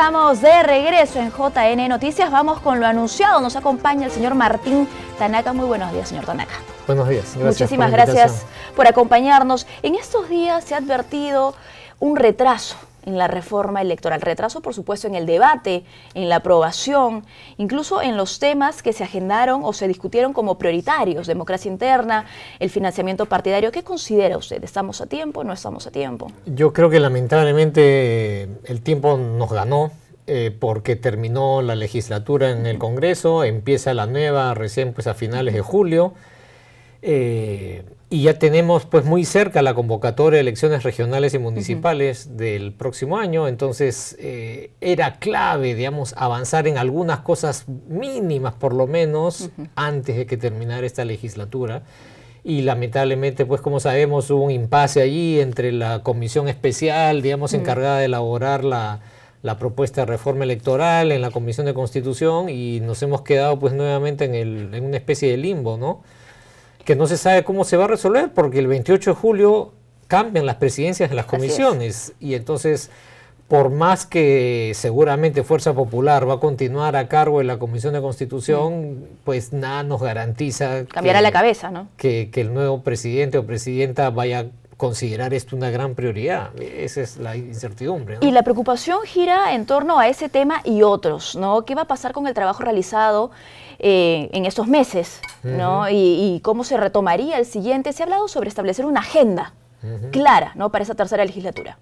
estamos de regreso en JN Noticias. Vamos con lo anunciado. Nos acompaña el señor Martín Tanaka. Muy buenos días, señor Tanaka. Buenos días. Gracias Muchísimas gracias por acompañarnos. En estos días se ha advertido un retraso en la reforma electoral, retraso por supuesto en el debate, en la aprobación, incluso en los temas que se agendaron o se discutieron como prioritarios, democracia interna, el financiamiento partidario. ¿Qué considera usted? ¿Estamos a tiempo? o ¿No estamos a tiempo? Yo creo que lamentablemente eh, el tiempo nos ganó. Eh, porque terminó la legislatura en el Congreso, empieza la nueva recién pues a finales de julio. Eh, y ya tenemos pues muy cerca la convocatoria de elecciones regionales y municipales del próximo año, entonces eh, era clave, digamos, avanzar en algunas cosas mínimas por lo menos antes de que terminara esta legislatura. Y lamentablemente, pues como sabemos, hubo un impasse allí entre la comisión especial, digamos, encargada de elaborar la, propuesta de reforma electoral en la Comisión de Constitución y nos hemos quedado pues nuevamente en, en una especie de limbo, ¿no? que no se sabe cómo se va a resolver porque el 28 de julio cambian las presidencias de las comisiones y entonces por más que seguramente Fuerza Popular va a continuar a cargo de la Comisión de Constitución, pues nada nos garantiza... la cabeza, ¿no? que el nuevo presidente o presidenta vaya considerar esto una gran prioridad. Esa es la incertidumbre. Y la preocupación gira en torno a ese tema y otros, ¿no? ¿Qué va a pasar con el trabajo realizado eh, en estos meses, ¿no? Y, cómo se retomaría el siguiente. Se ha hablado sobre establecer una agenda clara, ¿no? Para esa tercera legislatura.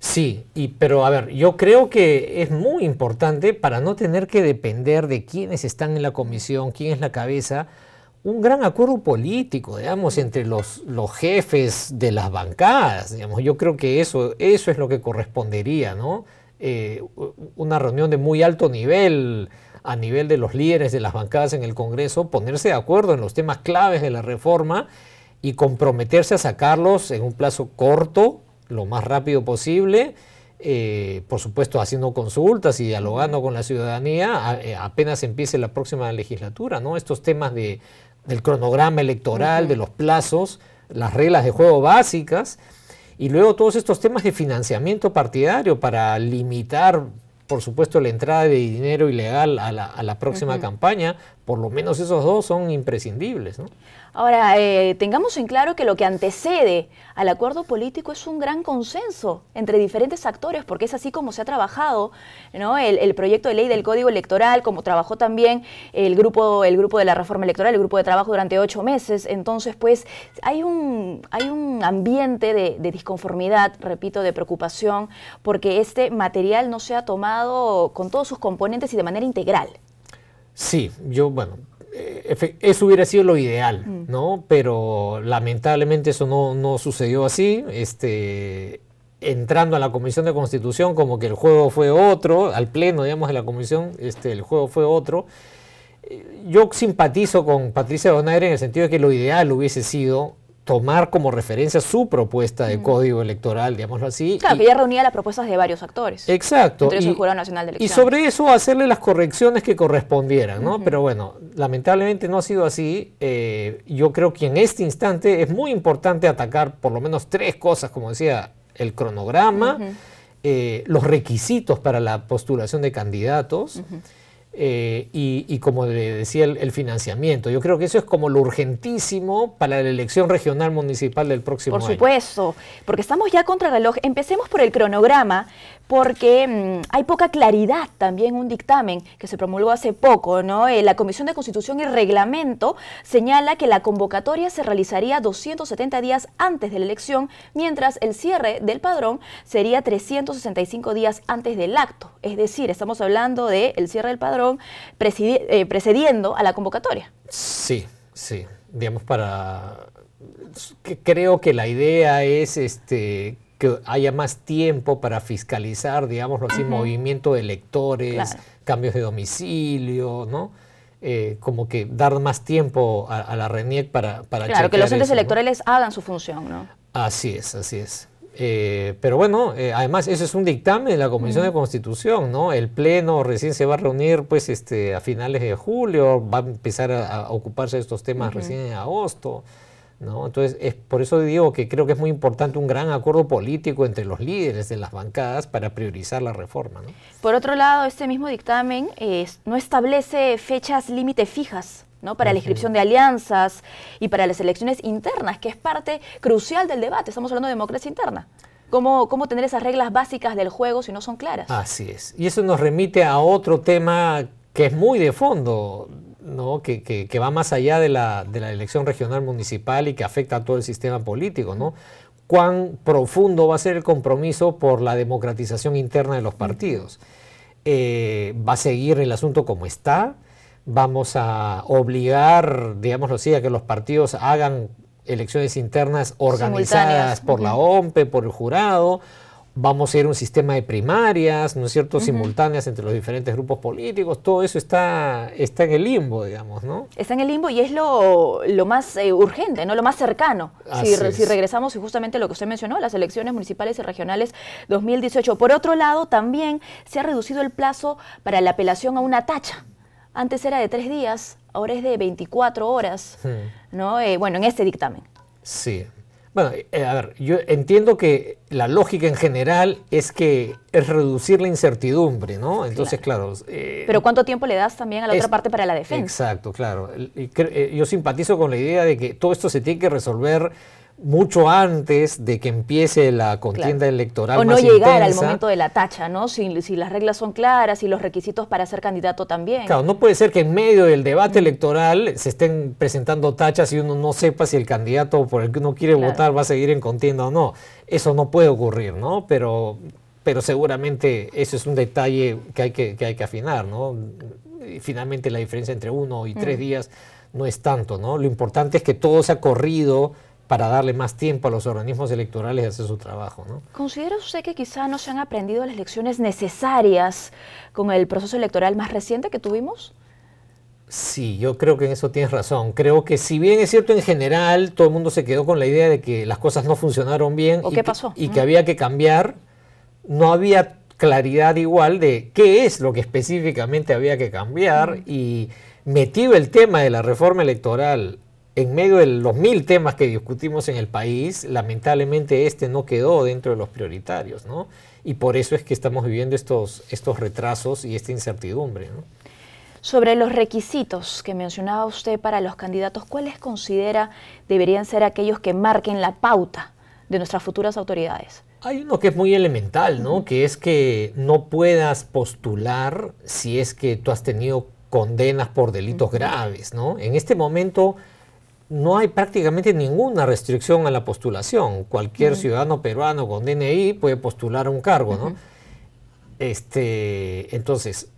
Sí, y, pero a ver, yo creo que es muy importante para no tener que depender de quiénes están en la comisión, quién es la cabeza un gran acuerdo político, digamos, entre los, los jefes de las bancadas, digamos. Yo creo que eso, eso es lo que correspondería, ¿no? Eh, una reunión de muy alto nivel, a nivel de los líderes de las bancadas en el Congreso, ponerse de acuerdo en los temas claves de la reforma y comprometerse a sacarlos en un plazo corto, lo más rápido posible, eh, por supuesto haciendo consultas y dialogando con la ciudadanía, eh, apenas empiece la próxima legislatura, ¿no? Estos temas de del cronograma electoral, de los plazos, las reglas de juego básicas, y luego todos estos temas de financiamiento partidario para limitar, por supuesto, la entrada de dinero ilegal a la, próxima campaña, por lo menos esos dos son imprescindibles. ¿no? Ahora, eh, tengamos en claro que lo que antecede al acuerdo político es un gran consenso entre diferentes actores, porque es así como se ha trabajado el, proyecto de ley del Código Electoral, como trabajó también el grupo, el grupo de la reforma electoral, el grupo de trabajo durante ocho meses. Entonces, pues hay un, hay un ambiente de disconformidad, repito, de preocupación, porque este material no se ha tomado con todos sus componentes y de manera integral. Sí, yo, bueno, eh, eso hubiera sido lo ideal, mm. ¿no? Pero lamentablemente eso no, sucedió así. Este, entrando a la Comisión de Constitución, como que el juego fue otro, al pleno, digamos, de la Comisión, este, el juego fue otro. Eh, yo simpatizo con Patricia Donaire en el sentido de que lo ideal hubiese sido tomar como referencia su propuesta de mm. código electoral, digámoslo así. Claro, que ya reunía las propuestas de varios actores. Exacto. y, Nacional de Elecciones. Y sobre eso hacerle las correcciones que correspondieran, ¿no? Pero bueno, lamentablemente no ha sido así. Eh, yo creo que en este instante es muy importante atacar por lo menos tres cosas, como decía, el cronograma, eh, los requisitos para la postulación de candidatos. Eh, y, como le decía, el, financiamiento. Yo creo que eso es como lo urgentísimo para la elección regional municipal del próximo año. Por supuesto, porque estamos ya contra reloj. Empecemos por el cronograma, porque mm, hay poca claridad también un dictamen que se promulgó hace poco, ¿no? Eh, la Comisión de Constitución y Reglamento señala que la convocatoria se realizaría 270 días antes de la elección, mientras el cierre del padrón sería 365 días antes del acto. Es decir, estamos hablando del cierre del padrón eh, precediendo a la convocatoria. Sí, sí. Digamos, para creo que la idea es este, que haya más tiempo para fiscalizar, digamos, así, movimiento de electores, cambios de domicilio, ¿no? Eh, como que dar más tiempo a, la RENIEC para... para claro, que los entes electorales hagan su función, ¿no? Así es, así es. Eh, pero bueno, eh, además eso es un dictamen de la Comisión de Constitución, ¿no? El Pleno recién se va a reunir pues este, a finales de julio, va a empezar a, ocuparse de estos temas recién en agosto. ¿no? Entonces, es, por eso digo que creo que es muy importante un gran acuerdo político entre los líderes de las bancadas para priorizar la reforma. Por otro lado, este mismo dictamen eh, no establece fechas límite fijas. ¿no? para la inscripción de alianzas y para las elecciones internas, que es parte crucial del debate. Estamos hablando de democracia interna. Cómo, cómo, tener esas reglas básicas del juego si no son claras. Así es. Y eso nos remite a otro tema que es muy de fondo. ¿no? Que, va más allá de la, de la, elección regional municipal y que afecta a todo el sistema político, ¿no? ¿Cuán profundo va a ser el compromiso por la democratización interna de los partidos? Eh, ¿Va a seguir el asunto como está? ¿Vamos a obligar, digámoslo así, a que los partidos hagan elecciones internas organizadas por la OMPE, por el jurado? vamos a ir a un sistema de primarias, ¿no es cierto?, simultáneas entre los diferentes grupos políticos, todo eso está, está en el limbo, digamos, ¿no? Está en el limbo y es lo, más eh, urgente, ¿no?, lo más cercano, si, si, regresamos y justamente lo que usted mencionó, las elecciones municipales y regionales 2018. Por otro lado, también se ha reducido el plazo para la apelación a una tacha. Antes era de tres días, ahora es de 24 horas, hmm. ¿no? Eh, bueno, en este dictamen. Sí, bueno, eh, a ver, yo entiendo que la lógica en general es que es reducir la incertidumbre, ¿no? Entonces, claro. Eh, Pero ¿cuánto tiempo le das también a la otra parte para la defensa? Exacto, claro. Eh, yo simpatizo con la idea de que todo esto se tiene que resolver mucho antes de que empiece la contienda electoral. O no llegar al momento de la tacha, ¿no? Si, las reglas son claras y los requisitos para ser candidato también. Claro, no puede ser que en medio del debate electoral se estén presentando tachas y uno no sepa si el candidato por el que uno quiere votar va a seguir en contienda o no. Eso no puede ocurrir, ¿no? Pero, pero seguramente eso es un detalle que hay que, hay que afinar, ¿no? Finalmente la diferencia entre uno y tres días no es tanto, ¿no? Lo importante es que todo se ha corrido para darle más tiempo a los organismos electorales a hacer su trabajo. ¿Considera usted que quizá no se han aprendido las lecciones necesarias con el proceso electoral más reciente que tuvimos? Sí, yo creo que en eso tienes razón. Creo que si bien es cierto en general, todo el mundo se quedó con la idea de que las cosas no funcionaron bien y, Que, y que había que cambiar, no había claridad igual de qué es lo que específicamente había que cambiar y metido el tema de la reforma electoral en medio de los mil temas que discutimos en el país, lamentablemente este no quedó dentro de los prioritarios, ¿no? Y por eso es que estamos viviendo estos, estos retrasos y esta incertidumbre, Sobre los requisitos que mencionaba usted para los candidatos, ¿cuáles considera deberían ser aquellos que marquen la pauta de nuestras futuras autoridades? Hay uno que es muy elemental, ¿no? Que es que no puedas postular si es que tú has tenido condenas por delitos graves, ¿no? En este momento no hay prácticamente ninguna restricción a la postulación. Cualquier ciudadano peruano con DNI puede postular un cargo, ¿no? este, entonces,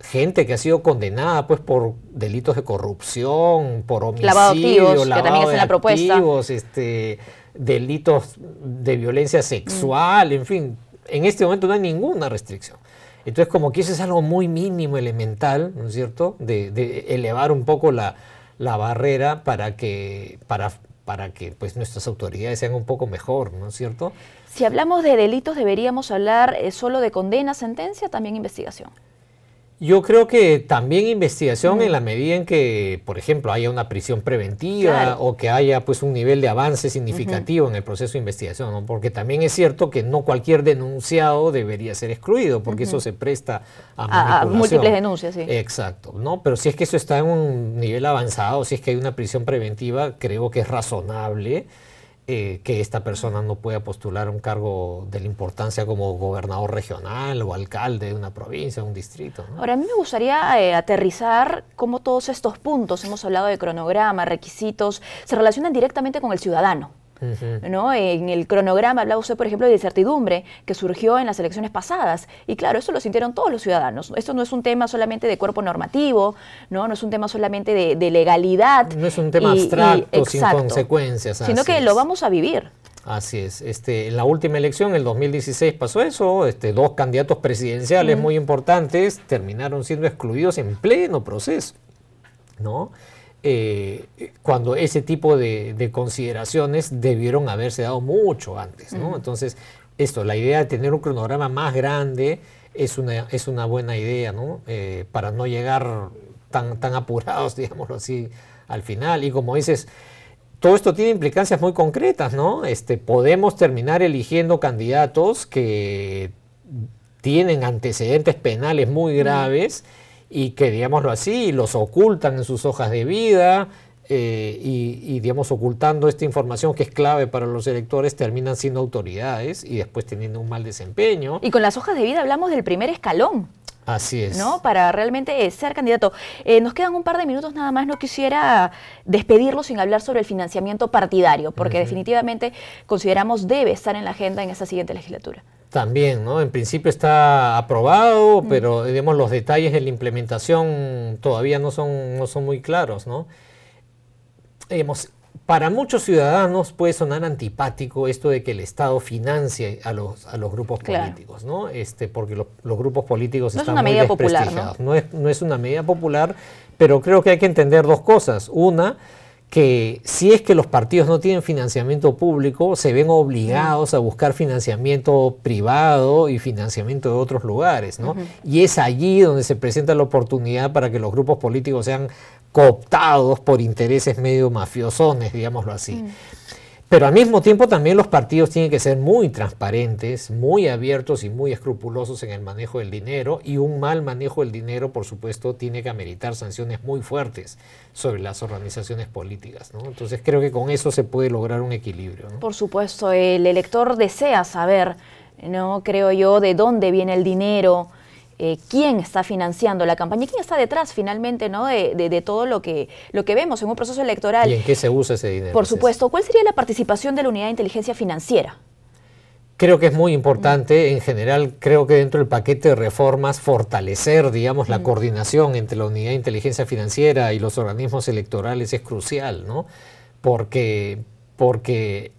gente que ha sido condenada pues por delitos de corrupción, por homicidio, lavado, que también la propuesta. este, delitos de violencia sexual, en fin, en este momento no hay ninguna restricción. Entonces, como que eso es algo muy mínimo, elemental, ¿no es cierto?, de elevar un poco la, la barrera para que, para, para que pues, nuestras autoridades sean un poco mejor, ¿no es cierto? Si hablamos de delitos, deberíamos hablar eh, solo de condena, sentencia, también investigación. Yo creo que también investigación en la medida en que, por ejemplo, haya una prisión preventiva o que haya pues un nivel de avance significativo en el proceso de investigación, porque también es cierto que no cualquier denunciado debería ser excluido, porque eso se presta a, a, múltiples denuncias, sí. Exacto, ¿no? Pero si es que eso está en un nivel avanzado, si es que hay una prisión preventiva, creo que es razonable eh, que esta persona no pueda postular un cargo de la importancia como gobernador regional o alcalde de una provincia, un distrito. Ahora, a mí me gustaría eh, aterrizar cómo todos estos puntos, hemos hablado de cronograma, requisitos, se relacionan directamente con el ciudadano. ¿no? En el cronograma hablaba usted, por ejemplo, de incertidumbre que surgió en las elecciones pasadas. Y claro, eso lo sintieron todos los ciudadanos. Esto no es un tema solamente de cuerpo normativo, no, no es un tema solamente de, legalidad. No es un tema abstracto, sin consecuencias. Sino que lo vamos a vivir. Así es. Este, en la última elección, en el 2016, pasó eso. Este, dos candidatos presidenciales muy importantes terminaron siendo excluidos en pleno proceso. ¿No? Eh, cuando ese tipo de, consideraciones debieron haberse dado mucho antes. Entonces, esto, la idea de tener un cronograma más grande es una, buena idea, eh, para no llegar tan, apurados, digámoslo así, al final. Y como dices, todo esto tiene implicancias muy concretas, ¿no? Este, podemos terminar eligiendo candidatos que tienen antecedentes penales muy graves y que, digámoslo así, los ocultan en sus hojas de vida eh, y, digamos, ocultando esta información que es clave para los electores, terminan siendo autoridades y después teniendo un mal desempeño. Y con las hojas de vida hablamos del primer escalón. Así es. ¿No? Para realmente eh, ser candidato. Eh, nos quedan un par de minutos nada más. No quisiera despedirlo sin hablar sobre el financiamiento partidario, porque definitivamente consideramos debe estar en la agenda en esa siguiente legislatura. También, ¿no? En principio está aprobado, pero digamos los detalles de la implementación todavía no son, no son muy claros, ¿no? para muchos ciudadanos puede sonar antipático esto de que el Estado financie a los, a los grupos políticos, ¿no? Este, porque los grupos políticos no están es una desprestigiados. Popular, no es una medida popular, pero creo que hay que entender dos cosas. Una, que si es que los partidos no tienen financiamiento público, se ven obligados a buscar financiamiento privado y financiamiento de otros lugares, Y es allí donde se presenta la oportunidad para que los grupos políticos sean cooptados por intereses medio mafiosones, digámoslo así. Mm. Pero al mismo tiempo también los partidos tienen que ser muy transparentes, muy abiertos y muy escrupulosos en el manejo del dinero y un mal manejo del dinero, por supuesto, tiene que ameritar sanciones muy fuertes sobre las organizaciones políticas. Entonces creo que con eso se puede lograr un equilibrio. Por supuesto, el elector desea saber, no creo yo, de dónde viene el dinero, eh, quién está financiando la campaña, quién está detrás finalmente ¿no? de, todo lo que, lo que vemos en un proceso electoral. ¿Y en qué se usa ese dinero? Por supuesto, ¿cuál sería la participación de la Unidad de Inteligencia Financiera? Creo que es muy importante, en general, creo que dentro del paquete de reformas, fortalecer, digamos, la coordinación entre la Unidad de Inteligencia Financiera y los organismos electorales es crucial, ¿no? Porque, porque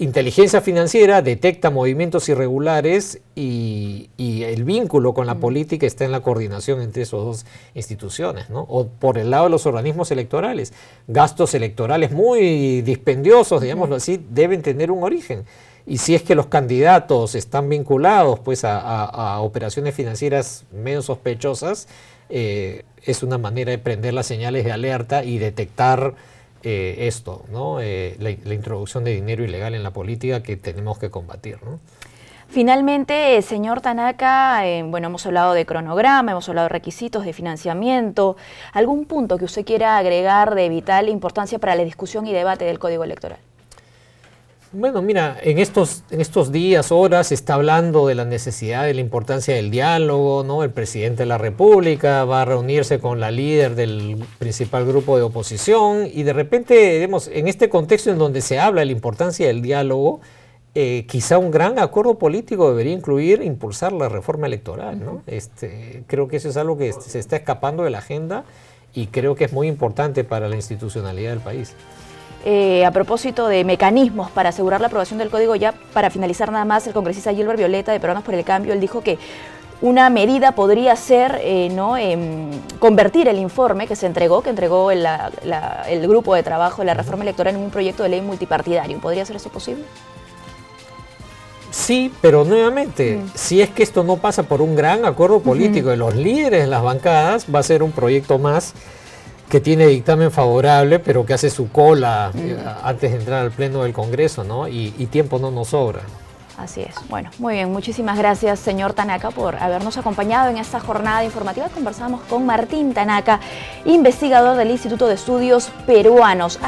Inteligencia financiera detecta movimientos irregulares y, el vínculo con la política está en la coordinación entre esas dos instituciones, O por el lado de los organismos electorales. Gastos electorales muy dispendiosos, digámoslo así, deben tener un origen. Y si es que los candidatos están vinculados pues, a, operaciones financieras menos sospechosas, eh, es una manera de prender las señales de alerta y detectar eh, esto, ¿no? Eh, la, introducción de dinero ilegal en la política que tenemos que combatir. ¿no? Finalmente, eh, señor Tanaka, bueno, hemos hablado de cronograma, hemos hablado de requisitos, de financiamiento. ¿Algún punto que usted quiera agregar de vital importancia para la discusión y debate del Código Electoral? Bueno, mira, en estos, en estos días, horas, se está hablando de la necesidad, de la importancia del diálogo, ¿no? El presidente de la República va a reunirse con la líder del principal grupo de oposición y de repente, en este contexto en donde se habla de la importancia del diálogo, eh, quizá un gran acuerdo político debería incluir impulsar la reforma electoral, ¿no? Este, creo que eso es algo que se está escapando de la agenda y creo que es muy importante para la institucionalidad del país. Eh, a propósito de mecanismos para asegurar la aprobación del código, ya para finalizar nada más, el congresista Gilbert Violeta de Peruanos por el Cambio, él dijo que una medida podría ser eh, ¿no? Em, convertir el informe que se entregó, que entregó el, grupo de trabajo de la reforma electoral en un proyecto de ley multipartidario. ¿Podría ser eso posible? Sí, pero nuevamente, mm. si es que esto no pasa por un gran acuerdo político de los líderes de las bancadas, va a ser un proyecto más que tiene dictamen favorable, pero que hace su cola mm. antes de entrar al Pleno del Congreso, ¿no? y tiempo no nos sobra. Así es. Bueno, muy bien. Muchísimas gracias, señor Tanaka, por habernos acompañado en esta jornada informativa. Conversamos con Martín Tanaka, investigador del Instituto de Estudios Peruanos.